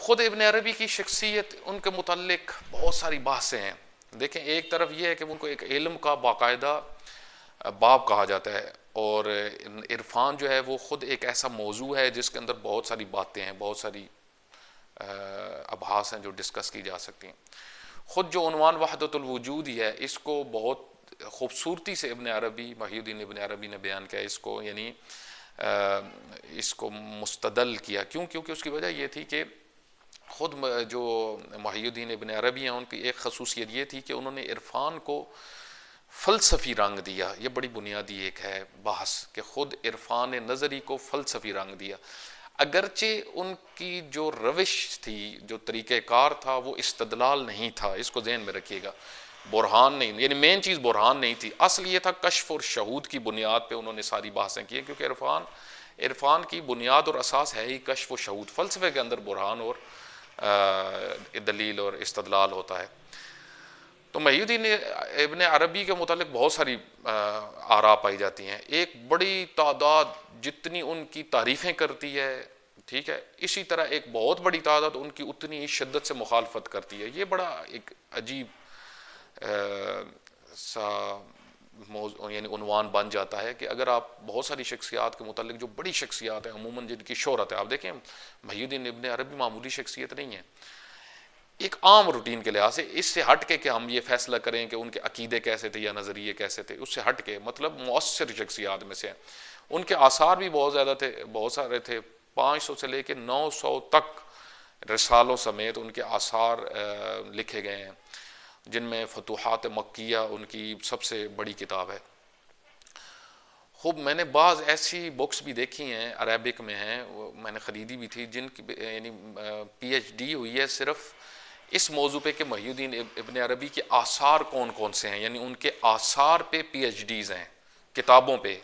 ख़ुद इबन अरबी की शख्सियत उनके मतलब बहुत सारी बहसें हैं देखें एक तरफ यह है कि उनको एक इलम का बाकायदा बाब कहा जाता है और इरफान जो है वो ख़ुद एक ऐसा मौजू है जिसके अंदर बहुत सारी बातें हैं बहुत सारी अभास हैं जो डिस्कस की जा सकती हैं ख़ुद जो अनवान वहदतुलवजूद ही है इसको बहुत खूबसूरती से इबन अरबी महीद्दीन इबन अरबी ने बयान किया इसको यानी इसको मुस्तदल किया क्यों क्योंकि उसकी वजह यह थी कि ख़ुद जो महियुद्दीन इबन अरबी हैं उनकी एक खसूसियत ये थी कि उन्होंने इरफान को फ़लसफ़ी रंग दिया ये बड़ी बुनियादी एक है बहस कि ख़ुद इरफान नज़री को फ़लसफ़ी रंग दिया अगरचे उनकी जो रविश थी जो तरीक़ार था वो इस्तदलाल नहीं था इसको जहन में रखिएगा बुरहान नहीं यानी मेन चीज़ बुरहान नहीं थी असल ये था कशफ और शहूद की बुनियाद पर उन्होंने सारी बहसें की क्योंकि इरफान इरफान की बुनियाद और असास है ही कशफ व शहूद फ़लसफ़े के अंदर बुरहान और दलील और इस्तलाल होता है तो महीदीन इबन अरबी के मतलब बहुत सारी आरा पाई जाती हैं एक बड़ी तादाद जितनी उनकी तारीफ़ें करती है ठीक है इसी तरह एक बहुत बड़ी तादाद उनकी उतनी शिद्दत से मुखालफत करती है ये बड़ा एक अजीब आ, सा यानी उनवान बन जाता है कि अगर आप बहुत सारी शख्सियात के मतलब जो बड़ी शख्सियात हैं अमूमन जिनकी शहरत है आप देखें महीद्दीन इबन अरबी मामूली शख्सियत नहीं है एक आम रूटीन के लिहाज से इससे हट के कि हम ये फैसला करें कि उनके अकीदे कैसे थे या नज़रिए कैसे थे उससे हट के मतलब मौसर शख्सियात में से हैं उनके आसार भी बहुत ज़्यादा थे बहुत सारे थे पाँच सौ से ले कर नौ सौ तक रसालों समेत उनके आसार लिखे गए हैं जिनमें फतूहत मक्या उनकी सबसे बड़ी किताब है खूब मैंने बाज़ ऐसी बुक्स भी देखी हैं अरेबिक में हैं मैंने ख़रीदी भी थी जिनकी यानी पीएचडी हुई है सिर्फ इस मौजू पे कि महीद्दीन इबन अरबी के आसार कौन कौन से हैं यानी उनके आसार पे पीएचडीज़ हैं किताबों पे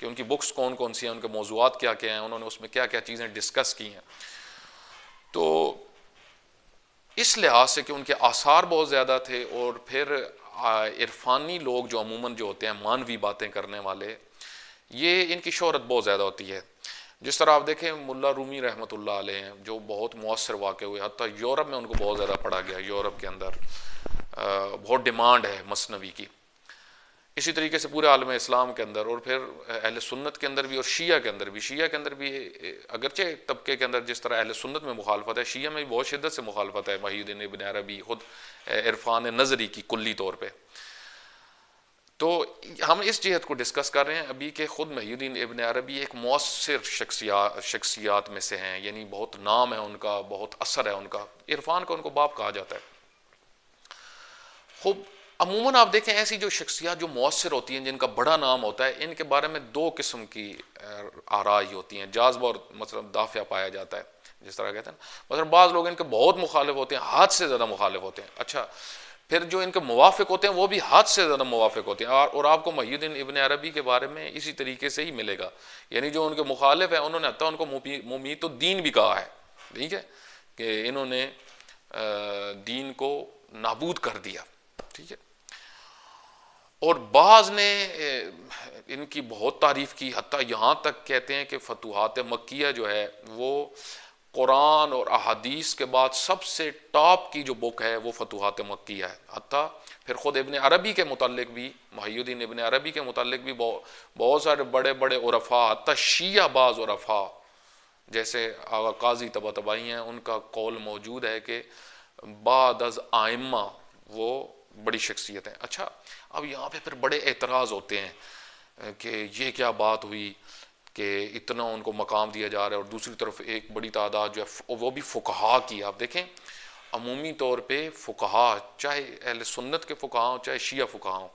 कि उनकी बुक्स कौन कौन सी हैं उनके मौजूद क्या क्या हैं उन्होंने उसमें क्या क्या चीज़ें डिस्कस की हैं तो इस लिहाज से कि उनके आसार बहुत ज़्यादा थे और फिर इरफानी लोग जो अमूमन जो होते हैं मानवी बातें करने वाले ये इनकी शहरत बहुत ज़्यादा होती है जिस तरह आप देखें मुल्ला रूमी रहमत हैं जो बहुत मौसर वाक़ हुए हती यूरोप में उनको बहुत ज़्यादा पढ़ा गया यूरोप के अंदर बहुत डिमांड है मसनवी की इसी तरीके से पूरे आलम इस्लाम के अंदर और फिर अहल सुन्नत के अंदर भी और शिया के अंदर भी शिया के अंदर भी अगरचे तबके के अंदर जिस तरह अहल सुन्नत में मुखालफत है शिया में भी बहुत शिद्दत से मुखालफत है महीदीन इबन अरबी खुद इरफान नजरी की कुल्ली तौर पर तो हम इस जहत को डिस्कस कर रहे हैं अभी कि ख़ुद महीदीन इबन अरबी एक मौसर शख्सिया शख्सियात में से हैं यानी बहुत नाम है उनका बहुत असर है उनका इरफान का उनको बाप कहा जाता है खूब अमूमन आप देखें ऐसी जो शख्सियात जो मौसर होती हैं जिनका बड़ा नाम होता है इनके बारे में दो किस्म की आराई होती हैं जाजबा और मतलब दाफिया पाया जाता है जिस तरह कहते हैं ना मतलब बाज़ लोग इनके बहुत मुखालिफ होते हैं हाथ से ज़्यादा मुखालिफ होते हैं अच्छा फिर जो इनके मुवाफिक होते हैं वो भी हाथ से ज़्यादा मुवाफिक होते हैं और, और आपको महीदीन इबन अरबी के बारे में इसी तरीके से ही मिलेगा यानी जो उनके मुखालिफ हैं उन्होंने हत्या उनको मुमी तो दीन भी कहा है ठीक है कि इन्होंने दीन को नाबूद कर दिया ठीक है और बाज़ ने इनकी बहुत तारीफ़ की हती यहाँ तक कहते हैं कि फतुहात मक्या जो है वो कुरान और अहादीस के बाद सबसे टॉप की जो बुक है वो फतुहात मक्या है हती फिर ख़ुद इबन अरबी के मतलब भी महीद्दीन इबन अरबी के मतलब भी बहुत सारे बड़े बड़े उरफ़ा हती शिया बाज़ उरफ़ा जैसे आगा काजी तबा तबाही हैं उनका कौल मौजूद है कि बाद आयमा वो बड़ी शख्सियत हैं अच्छा अब यहाँ पे फिर बड़े एतराज़ होते हैं कि ये क्या बात हुई कि इतना उनको मकाम दिया जा रहा है और दूसरी तरफ एक बड़ी तादाद जो है वो भी फ़ुकहा की आप देखें अमूमी तौर पर फ़ुकहा चाहे अहल सुन्नत के फ़ुकहा हों चाहे शिया फ़ुकहा हों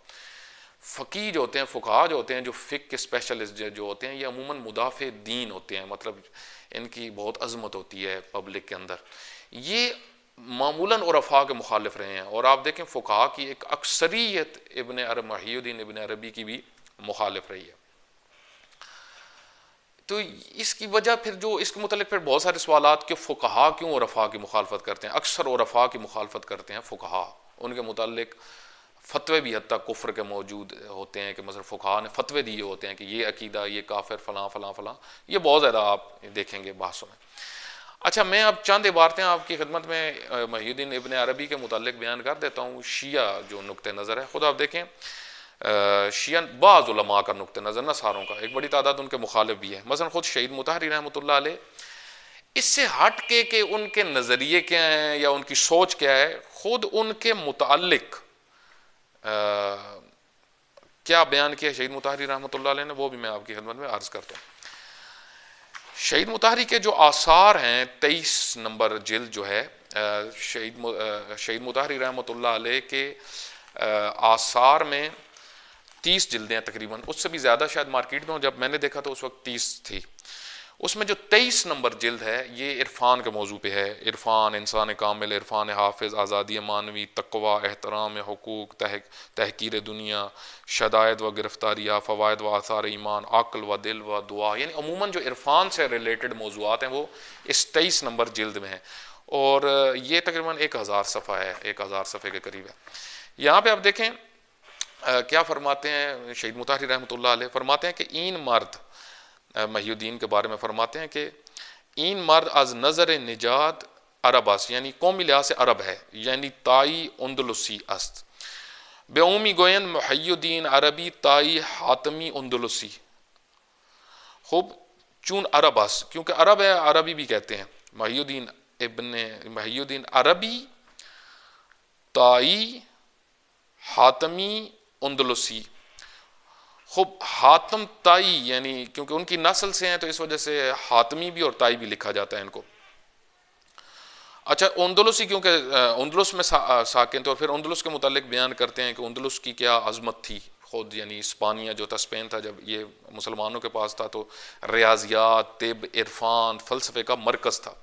फ़की जो होते हैं फ़ुकहा जो होते हैं जो फ़िक के स्पेशलिस्ट जो होते हैं ये अमूमन मुदाफ़ दीन होते हैं मतलब इनकी बहुत अजमत होती है पब्लिक के अंदर ये मामूला उरफा के मुखालफ रहे हैं और आप देखें फ़ुका की एक अक्सरीत इबन अरब महीदीन इबन अरबी की भी मुखालफ रही है तो इसकी वजह फिर जो इसके मतलब फिर बहुत सारे सवाल के फ़ुकहा क्यों रफा की मुखालफत करते हैं अक्सर उरफा की मुखालफत करते हैं फ़ुकहा उनके मुतल फतवे भी हद तक कुफर के मौजूद होते हैं कि मतलब फ़ुकहा ने फतवे दिए होते हैं कि ये अकीदा ये काफिर फलां फलां फलां ये बहुत ज़्यादा आप देखेंगे बहसों में अच्छा मैं अब चंद इबारतें आपकी खिदमत में महीदीन इबन अरबी के मुतल बयान कर देता हूँ शिया जो नुक़ नज़र है ख़ुद आप देखें शिया बाज़ुलमा का नुक़ नज़र ना सारों का एक बड़ी तादाद उनके मुखालिफ भी है मसलन ख़ुद शहीद मुतहरी रहमतुल्ला इससे हट के कि उनके नज़रिए क्या हैं या उनकी सोच क्या है ख़ुद उनके मुतल क्या बयान किया शहीद मुतहरी रहमतुल्ला ने वो भी मैं आपकी खिदमत में अर्ज़ करता हूँ शहीद मुताहरी के जो आसार हैं तेईस नंबर जिल जो है शहीद शहीद मुतहरी रहमत के आसार में तीस जिल्दें तकरीबन उससे भी ज़्यादा शायद मार्केट में जब मैंने देखा तो उस वक्त तीस थी उसमें जो तेईस नंबर जल्द है ये इरफान के मौजू पर है इरफान इंसान कामिल इरफान हाफिज़ आज़ादी मानवी तकवा एहतराम हकूक़ तह तहकीर दुनिया शदायद व गिरफ़्तारी फ़वाद व आसार ईमान अक़ल व दिल व दुआ यानी अमूमन जो इरफान से रिलेटेड मौजूद हैं वो इस तेईस नंबर जल्द में हैं और ये तकरीबन एक हज़ार सफ़ा है एक हज़ार सफ़े के करीब है यहाँ पर आप देखें आ, क्या फरमाते हैं शहीद मुतारी रहमत फ़रमाते हैं कि इन मर्द महुद्दीन के बारे में फरमाते हैं कि इन मर्द आज नज़र निजात अस्त यानी कौमी लिहाज से अरब है यानी ताई उन्दलुसी अस्त बेउमी गोयन महुद्दीन अरबी ताई हातमी उन्दलुसी खूब चून अरब अस क्योंकि अरब है अरबी भी कहते हैं महुद्दीन इबन महुद्दीन अरबी ताई हातमी उन्दलुसी खूब हातम ताई यानी क्योंकि उनकी नस्ल से हैं तो इस वजह से हातमी भी और ताई भी लिखा जाता है इनको अच्छा ही क्योंकि उन्दलुस में सा, साकिन थे और फिर उन्दलुस के मुतालिक बयान करते हैं कि उन्दुलुस की क्या अजमत थी खुद यानी इस्पानिया जो था स्पेन था जब ये मुसलमानों के पास था तो रियाजियात तिब इरफान फ़लसफ़े का मरकज़ था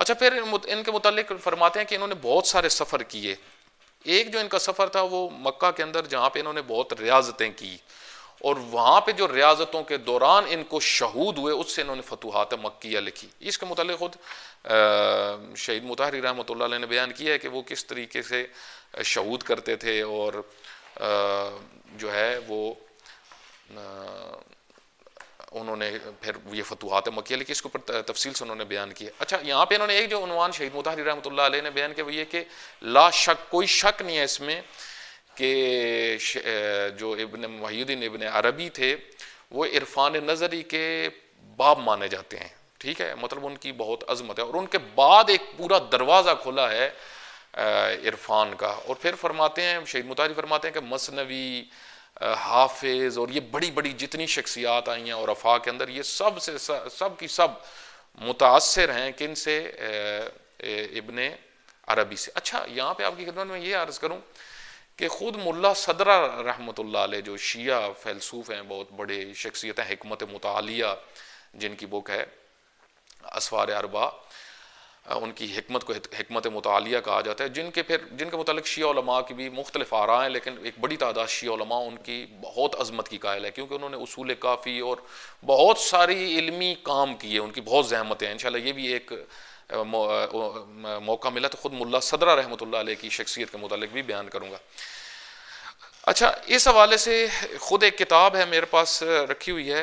अच्छा फिर इनके मुतलक फरमाते हैं कि इन्होंने बहुत सारे सफ़र किए एक जो इनका सफ़र था वो मक्का के अंदर जहाँ पे इन्होंने बहुत रियाजतें की और वहाँ पे जो रियाजतों के दौरान इनको शहूद हुए उससे इन्होंने फतुहात मक्या लिखी इसके मुतल खुद शहीद मुतहरी रहमत ने बयान किया है कि वो किस तरीके से शहूद करते थे और आ, जो है वो आ, उन्होंने फिर ये फतूहत तो मकिया लिखी इसके ऊपर तफसील से उन्होंने बयान किया अच्छा यहाँ पे इन्होंने एक जो उनवान शहीद मुतहरी रहमत ने बयान किया वो ये कि ला शक कोई शक नहीं है इसमें कि जो इबन महियुद्दीन इबन अरबी थे वो इरफान नज़री के बाब माने जाते हैं ठीक है मतलब उनकी बहुत अजमत है और उनके बाद एक पूरा दरवाज़ा खुला है इरफान का और फिर फरमाते हैं शहीद मुतारी फरमाते हैं कि मसनवी हाफिज़ और ये बड़ी बड़ी जितनी शख्सियात आई हैं और अफा के अंदर ये सब से सब की सब मुतासर हैं किन से इबन अरबी से अच्छा यहाँ पे आपकी खिदमत में ये अर्ज़ करूँ कि ख़ुद मुल्ला सदरा रहमत जो शिया फ़ैलसूफ़ हैं बहुत बड़े शख्सियत हैं हमत मतलिया जिनकी बुक है असवार अरबा उनकी हमत को हमत मतालिया कहा जाता है जिनके फिर जिनके मतलब शीमा की भी मुख्तलिफ रहा हैं लेकिन एक बड़ी तादाद शीमा उनकी बहुत अजमत की कायल है क्योंकि उन्होंने असूल काफ़ी और बहुत सारी इलमी काम किए उनकी बहुत जहमतें हैं इन ये भी एक मौका मिला तो ख़ुद मुला सदरा रहमत ला की शख्सियत के मतलब भी बयान करूँगा अच्छा इस हवाले से ख़ुद एक किताब है मेरे पास रखी हुई है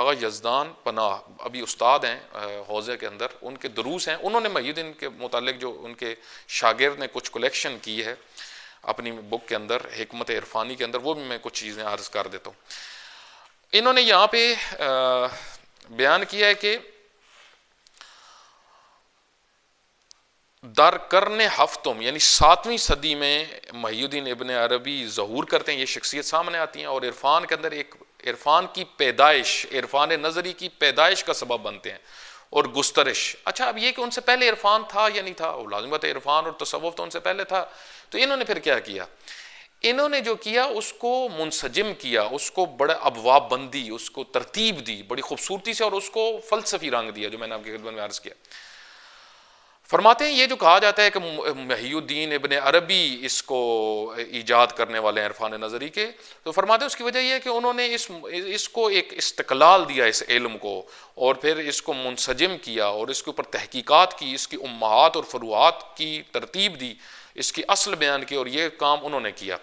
आगा यजदान पनाह अभी उस्ताद हैं हौज़े के अंदर उनके दरूस हैं उन्होंने महीदीन के मुतालिक जो उनके शागिर्द ने कुछ कलेक्शन की है अपनी बुक के अंदर हमत इरफानी के अंदर वो भी मैं कुछ चीज़ें अर्ज़ कर देता हूँ इन्होंने यहाँ पे बयान किया है कि दर करने हफ्तों यानी सातवीं सदी में महीद्दीन इबन अरबी जहूर करते हैं ये शख्सियत सामने आती हैं और इरफान के अंदर एक इरफान की पैदाइश इरफान नज़री की पैदाइश का सबब बनते हैं और गुस्तरश अच्छा अब ये कि उनसे पहले इरफान था या नहीं था और है इरफान और तसवुफ तो उनसे पहले था तो इन्होंने फिर क्या किया इन्होंने जो किया उसको मुनसजम किया उसको बड़ा अबवाब बंदी उसको तरतीब दी बड़ी खूबसूरती से और उसको फलसफी रंग दिया जो मैंने आपकी खिदमत में अर्ज़ किया फरमाते हैं ये जो कहा जाता है कि महीद्दीन इबन अरबी इसको ईजाद करने वाले हैं इरफान नज़री के तो फरमाते हैं उसकी वजह यह है कि उन्होंने इस इसको एक इस्तकलाल दिया इस इल्म को और फिर इसको मुनसजम किया और इसके ऊपर तहकीकात की इसकी उम्मात और फरूआत की तरतीब दी इसकी असल बयान की और ये काम उन्होंने किया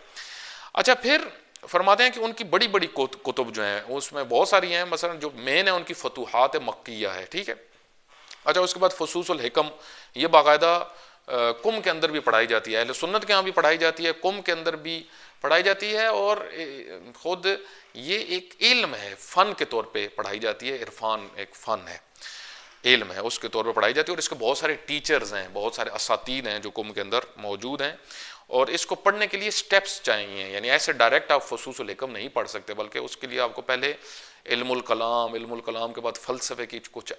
अच्छा फिर फरमाते हैं कि उनकी बड़ी बड़ी कुतुब जो हैं उसमें बहुत सारी हैं मसलन जो मेन है उनकी फतूहत मक्या है ठीक है अच्छा उसके बाद फसूसलहकम यह बाकायदा कुम के अंदर भी पढ़ाई जाती है अहले सुन्नत के यहाँ भी पढ़ाई जाती है कुम के अंदर भी पढ़ाई जाती है और ख़ुद ये एक इल्म है फ़न के तौर पे पढ़ाई जाती है इरफान एक फ़न है इल्म है उसके तौर पे पढ़ाई जाती है और इसके बहुत सारे टीचर्स हैं बहुत सारे असातीन हैं जो कुम के अंदर मौजूद हैं और इसको पढ़ने के लिए स्टेप्स चाहिए यानी ऐसे डायरेक्ट आप फसूसलहकम नहीं पढ़ सकते बल्कि उसके लिए आपको पहले इल्मुल कलाम इल्मुल कलाम के बाद फ़लसफ़े की कुछ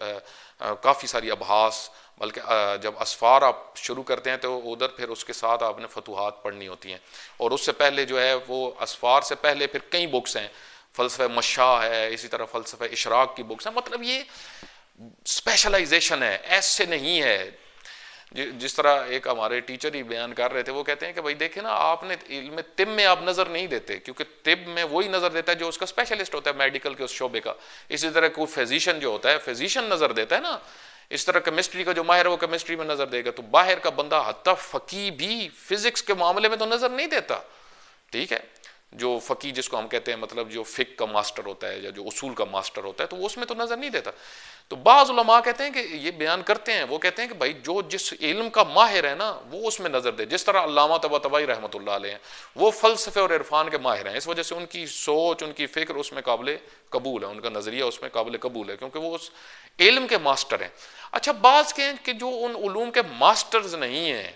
काफ़ी सारी अभास बल्कि जब असफ़ार आप शुरू करते हैं तो उधर फिर उसके साथ आपने फतुहात पढ़नी होती हैं और उससे पहले जो है वो असफ़ार से पहले फिर कई बुक्स हैं फ़लसफ़ मशा है इसी तरह फ़लसफ़ इशराक की बुक्स हैं मतलब ये स्पेशलाइजेशन है ऐसे नहीं है जिस तरह एक हमारे टीचर ही बयान कर रहे थे वो कहते हैं कि भाई देखे ना आपने इल्म तिब में आप नज़र नहीं देते क्योंकि तिब में वही नज़र देता है जो उसका स्पेशलिस्ट होता है मेडिकल के उस शोबे का इसी तरह कोई फिजिशियन जो होता है फिजिशियन नज़र देता है ना इस तरह केमिस्ट्री का जो माहिर वो केमिस्ट्री में नज़र देगा तो बाहर का बंदा फकी भी फिजिक्स के मामले में तो नज़र नहीं देता ठीक है जो फ़की जिसको हम कहते हैं मतलब जो फ़िक का मास्टर होता है या जो उसूल का मास्टर होता है तो वो उसमें तो नज़र नहीं देता तो बाज़ुलमा कहते हैं कि ये बयान करते हैं वो कहते हैं कि भाई जो जिस इल्म का माहिर है ना वो उसमें नज़र दे जिस तरह अलामा तबा तबाई रहमत हैं वो फ़लसफ़े और इरफान के माहिर हैं इस वजह से उनकी सोच उनकी फ़िक्र उसमें काबिल कबूल है उनका नज़रिया उसमें काबिल कबूल है क्योंकि वो उस इल्म के मास्टर हैं अच्छा बाज़ के हैं कि जो उनूम के मास्टर्स नहीं हैं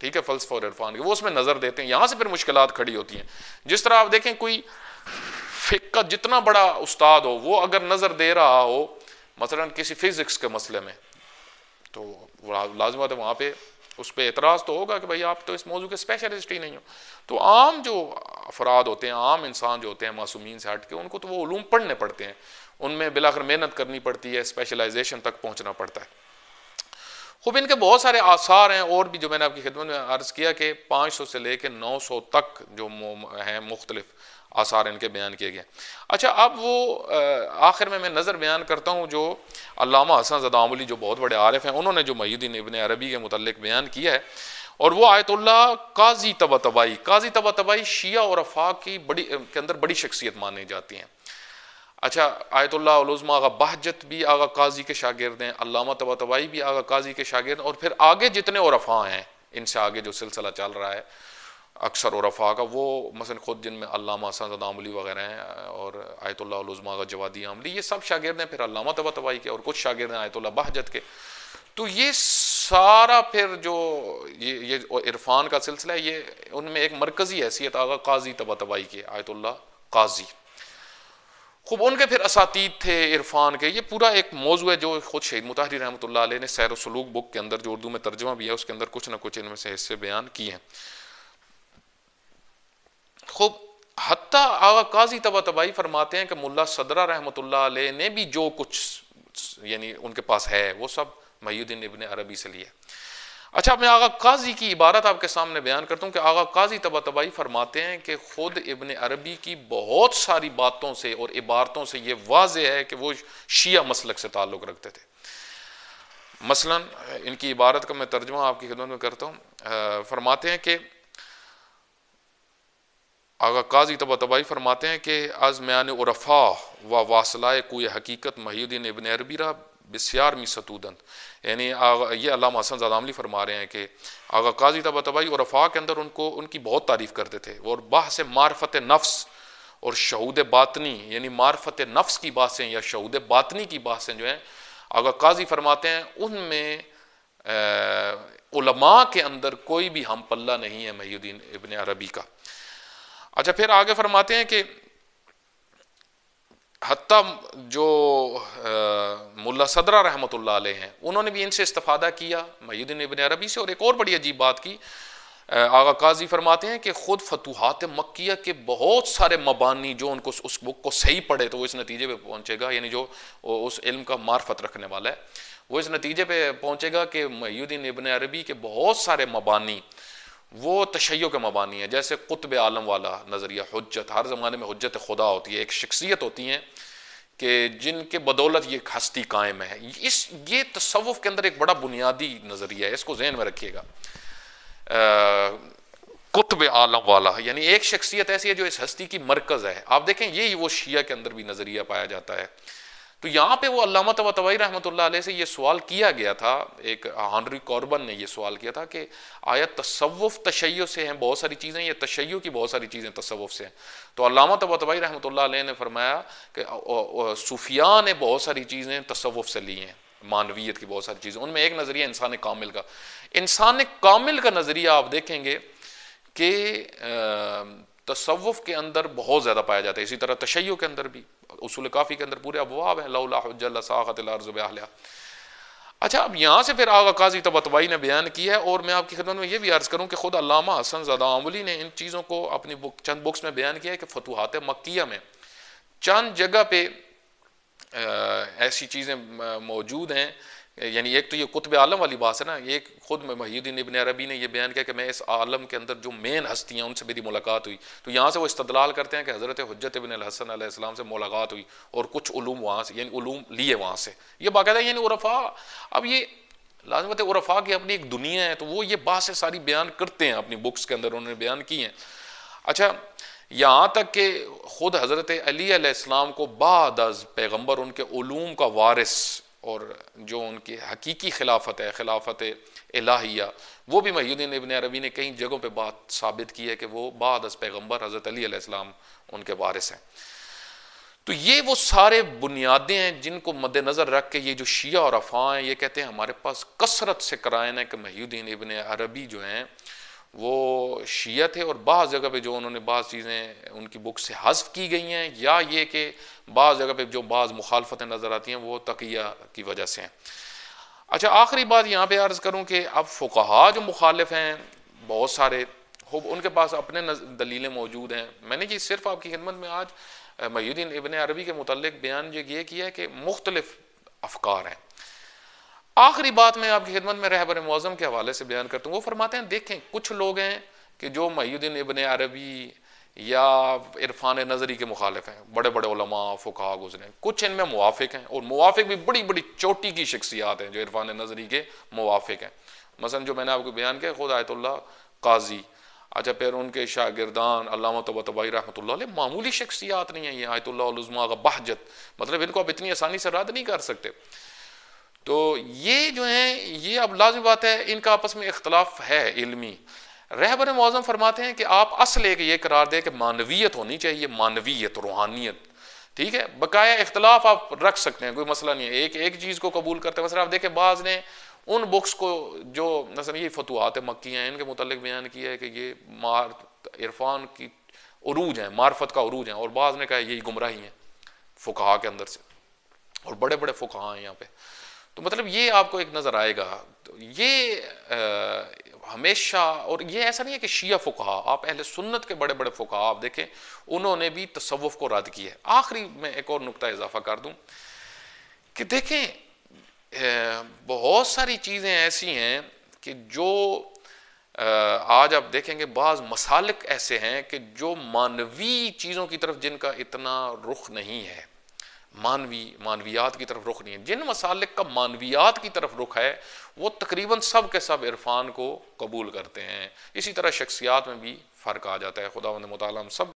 ठीक है फलसफा और इरफान के वो उसमें नज़र देते हैं यहां से फिर मुश्किल खड़ी होती हैं जिस तरह आप देखें कोई फिक का जितना बड़ा उस्ताद हो वो अगर नज़र दे रहा हो मसलन किसी फिज़िक्स के मसले में तो लाजम है वहाँ पर उस पर एतराज़ तो होगा कि भाई आप तो इस मौजू के स्पेशलिस्ट ही नहीं हो तो आम जो अफराद होते हैं आम इंसान जो होते हैं मासूमीन से हट के उनको तो वो उलूम पढ़ने पड़ते हैं उनमें बिलाकर मेहनत करनी पड़ती है स्पेशलाइजेशन तक पहुँचना पड़ता है खूब इनके बहुत सारे आसार हैं और भी जो मैंने आपकी खिदमत में अर्ज़ किया कि पाँच सौ से लेकर नौ सौ तक जो हैं मुख्तलिफ आसार इनके बयान किए गए अच्छा अब वो आखिर में मैं नज़र बयान करता हूँ जो अलामा हसन जदामली जो बहुत बड़े आरफ हैं उन्होंने जो मयुद्दीन इबन अरबी के मतलब बयान किया है और वो आयतुल्ला काजी तबा तबाही काजी तबा तबाई शिया और अफाक की बड़ी के अंदर बड़ी शख्सियत मानी जाती हैं अच्छा आयतुल्लाजमा आगा बहजत भी आगा काजी के शागिर्द हैं अलामा तबा तबाई भी आगा काजी के शागिर्द और फिर आगे जितने औरफा हैं इनसे आगे जो सिलसिला चल रहा है अक्सर औरफा का वो मसल ख़ुद जिनमें अलामा सद आमली वगैरह हैं और आयतुल्लाजमा आगा जवादी आमली ये सब शागिर्द हैं फिर अलामा तबा तबाही के और कुछ शागिर्द हैं आयतुल्ला बहजत के तो ये सारा फिर जो ये ये इरफान का सिलसिला है ये उनमें एक मरकज़ी हैसियत आगा काजी तबा तबाही के आयतुल्ला काजी खूब उनके फिर असातीद थे इरफान के ये पूरा एक मौजू है जो खुद शहीद मुताहरी रहमत ने सैर सलूक बुक के अंदर जो उर्दू में तर्जमा भी है उसके अंदर कुछ ना कुछ इनमें से हिस्से बयान किए हैं खूब हती आगा काजी तबा तबाही फरमाते हैं कि मुला सदरा रहमत ने भी जो कुछ यानी उनके पास है वो सब मयुद्दीन इबन अरबी से लिया अच्छा मैं आगा काजी की इबारत आपके सामने बयान करता हूँ कि आगा काजी तबा तबाही फरमाते हैं कि ख़ुद इबन अरबी की बहुत सारी बातों से और इबारतों से ये वाज है कि वो शिया मसलक से ताल्लुक़ रखते थे मसलन इनकी इबारत का मैं तर्जमा आपकी खिदमत में करता हूँ फरमाते हैं कि आगा काजी तबा तबाही फरमाते हैं कि आज़म्यान उरफ़ा व वासलाए कोई हकीकत महीदीन इबन अरबी रहा बसियार मिसतूदन यानी ये अलामा हसन ज़दामली फरमा रहे हैं कि आगा काजी तब तबाई और अफा के अंदर उनको उनकी बहुत तारीफ़ करते थे और बाह से मारफत नफ्स और शहूद बातनी यानी मारफत नफ्स की बासें या शहूद बातनी की बासें जो हैं आगा काजी फरमाते हैं उनमें उलमा के अंदर कोई भी हम पल्ला नहीं है महीद्दीन इबन अरबी का अच्छा फिर आगे फरमाते हैं कि हती जो मुला सदरा रहमत हैं उन्होंने भी इनसे इस्तफ़ादा किया मयुद्दीन इबन अरबी से और एक और बड़ी अजीब बात की आगा काजी फरमाते हैं कि ख़ुद फतूहत मक्या के बहुत सारे मबानी जो उनको उस बुक को सही पढ़े तो वो इस नतीजे पे पहुंचेगा यानी जो उस इल्म का मार्फत रखने वाला है वो इस नतीजे पे पहुंचेगा कि मयुद्दीन इबन अरबी के बहुत सारे मबानी वो तशैयों के मबानी है जैसे कुतब आलम वाला नज़रिया हजत हर ज़माने में हजत खुदा होती है एक शख्सियत होती हैं कि जिनके बदौलत ये हस्ती कायम है इस ये तसवुफ़ के अंदर एक बड़ा बुनियादी नज़रिया है इसको जहन में रखिएगा कुतब आलम वाला यानी एक शख्सियत ऐसी है जो इस हस्ती की मरकज़ है आप देखें यही वो शिया के अंदर भी नज़रिया पाया जाता है तो यहाँ पे वो अलामा तबाई रहमत से ये सवाल किया गया था एक हानरी कॉर्बन ने ये सवाल किया था कि आया तसव्फ़ तशैय से हैं बहुत सारी चीज़ें या तशैय की बहुत सारी चीज़ें तसव्फ़ से हैं तो अलामा तबाई रहमत ने फरमाया कि सूफिया ने बहुत सारी चीज़ें तसवुफ़ से ली हैं मानवीयत की बहुत सारी चीज़ें उनमें एक नज़रिया इंसान कामिल का इंसान कामिल का नज़रिया आप देखेंगे कि तसवुफ़ के अंदर बहुत ज़्यादा पाया जाता है इसी तरह तशैयों के अंदर भी उसूल काफ़ी के अंदर पूरे अबवाब हैं लाजब अच्छा अब यहाँ से फिर आगा काजी तबतवाई ने बयान किया है और मैं आपकी खिदमत में यह भी अर्ज़ करूँ कि खुद अलामा हसन जदामली ने इन चीज़ों को अपनी बुक चंद बुक्स में बयान किया है कि फतुहात मक्या में चंद जगह पे ऐसी चीज़ें मौजूद हैं यानी एक तो ये कुतब आलम वाली बात है ना एक खुद महीदीन इबन अरबी ने यह बयान किया कि मैं इस आलम के अंदर जो मेन हस्तियाँ उनसे मेरी मुलाकात हुई तो यहाँ से वो इस्तलाल करते हैं कि हज़रत हजरत इबन हसन आसमाम से मुलाकात हुई और कुछ ूम वहाँ से यानी ूम लिए वहाँ से ये बाकायदा यानी उरफा अब ये लाजमत उरफा की अपनी एक दुनिया है तो वो ये बात से सारी बयान करते हैं अपनी बुक्स के अंदर उन्होंने बयान की हैं अच्छा यहाँ तक कि ख़ुद हज़रत अली को बाद पैगम्बर उनके ूम का वारिस और जो उनकी हकीकी खिलाफत है खिलाफत इलाहिया वो भी महीदीन इबन अरबी ने कई जगहों पर बात साबित की है कि वो बाद अस पैगम्बर हज़रत अलीम उनके वारिस हैं तो ये वो सारे बुनियादें हैं जिनको मद्दनज़र रख के ये जो शिया और अफवाह हैं ये कहते हैं हमारे पास कसरत से कराइन है कि महीदीन इबन अरबी जो हैं वो शिया थे और बाज़ जगह पे जो उन्होंने बाज़ चीज़ें उनकी बुक से हजफ की गई हैं या ये कि बाज़ जगह पे जो बाज़ मुखालफतें नज़र आती हैं वो तकिया की वजह से हैं अच्छा आखिरी बात यहाँ पे अर्ज़ करूँ कि अब फुकाहा जो मुखालिफ हैं बहुत सारे हो उनके पास अपने दलीलें मौजूद हैं मैंने ये सिर्फ आपकी खिदमत में आज मयुद्दीन इबन अरबी के मतलब बयान जो ये किया है कि मुख्तलिफ़ अफकार हैं आखिरी बात मैं आपकी खिदमत में रहबर मौजम के हवाले से बयान करता हूँ वो फरमाते हैं देखें कुछ लोग हैं कि जो मयुद्दीन इबन अरबी या इरफान नज़री के मुखालिफ हैं बड़े बड़े उलमा फुका गुजरे कुछ इनमें मुआफ़ हैं और मुआफ़ भी बड़ी बड़ी चोटी की शख्सियात हैं जो इरफान नज़री के मुआफ़ हैं मसा जो मैंने आपको बयान किया खुद आयतुल्ला काजी अच्छा फिर उनके शागिरदान अलामा तबाई रहमत मामूली शख्सियात नहीं है ये आयतुल्लाजमा का बहजत मतलब इनको आप इतनी आसानी से रद्द नहीं कर सकते तो ये जो है ये अब लाजमी बात है इनका आपस में इख्तलाफ है इलमी रहबर मौजम फरमाते हैं कि आप असल एक ये करार दें कि मानवीयत होनी चाहिए मानवीयत रूहानियत ठीक है बकाया इख्तलाफ आप रख सकते हैं कोई मसला नहीं है एक एक चीज़ को कबूल करते हैं मसला आप देखें बाज़ ने उन बुक्स को जो मसल ये फतवात मक्की हैं इनके मतलब बयान किया है कि ये मार इरफान की अरूज हैं मार्फत का अरूज हैं और बाज़ ने कहा यही गुमराही हैं फुकाहा के अंदर से और बड़े बड़े फुकाहा हैं यहाँ पर तो मतलब ये आपको एक नज़र आएगा तो ये आ, हमेशा और ये ऐसा नहीं है कि शिया फ़ुका आप अहले सुन्नत के बड़े बड़े फ़ुका आप देखें उन्होंने भी तसवुफ़ को रद्द किया है आखिरी मैं एक और नुकता इजाफा कर दूँ कि देखें बहुत सारी चीज़ें ऐसी हैं कि जो आज आप देखेंगे बाज़ मसालक ऐसे हैं कि जो मानवी चीज़ों की तरफ जिनका इतना रुख नहीं है मानवी मानवियात की तरफ रुख नहीं है जिन मसालिक का मानवियात की तरफ रुख है वो तकरीबन सब के सब इरफान को कबूल करते हैं इसी तरह शख्सियात में भी फ़र्क आ जाता है खुदा मंद मताल सब